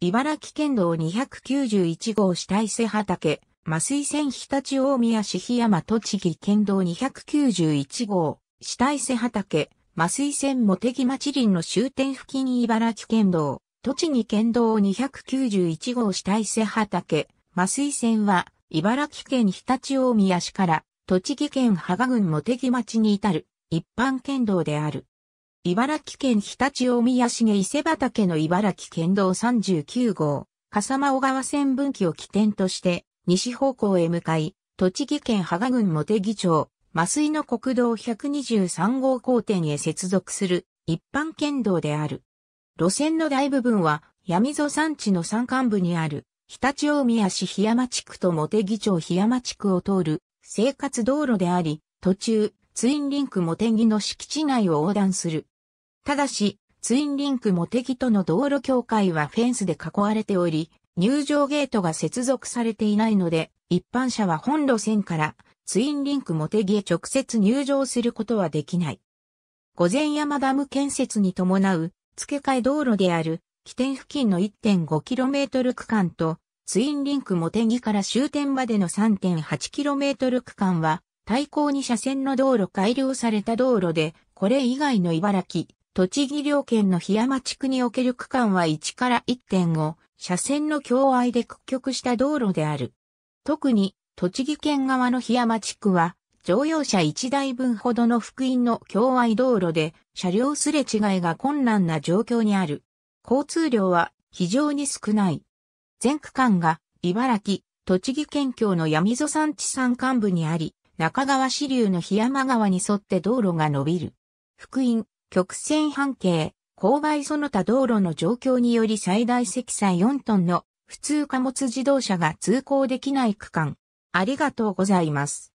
茨城県道291号下伊勢畑、麻酔線日立大宮市日山栃木県道291号、下伊勢畑、麻酔線茂木町林の終点付近茨城県道、栃木県道291号下伊勢畑、麻酔線は、茨城県日立大宮市から、栃木県芳賀郡茂木町に至る、一般県道である。茨城県日立大宮市下伊勢畑の茨城県道39号、笠間小川線分岐を起点として、西方向へ向かい、栃木県芳賀郡茂木町、麻酔の国道123号交点へ接続する一般県道である。路線の大部分は闇溝山地の山間部にある、日立大宮市檜山地区と茂木町檜山地区を通る生活道路であり、途中、ツインリンク茂木の敷地内を横断する。ただし、ツインリンクモテギとの道路境界はフェンスで囲われており、入場ゲートが接続されていないので、一般車は本路線からツインリンクモテギへ直接入場することはできない。午前山ダム建設に伴う付け替え道路である起点付近の 1.5km 区間とツインリンクモテギから終点までの 3.8km 区間は対向2車線の道路改良された道路で、これ以外の茨城、栃木両県の檜山地区における区間は1から1.5、車線の境合で屈曲した道路である。特に、栃木県側の檜山地区は、乗用車1台分ほどの福音の境愛道路で、車両すれ違いが困難な状況にある。交通量は非常に少ない。全区間が、茨城、栃木県境の闇溝山地山間部にあり、中川支流の檜山川に沿って道路が伸びる。福音、曲線半径、勾配その他道路の状況により最大積載4トンの普通貨物自動車が通行できない区間。ありがとうございます。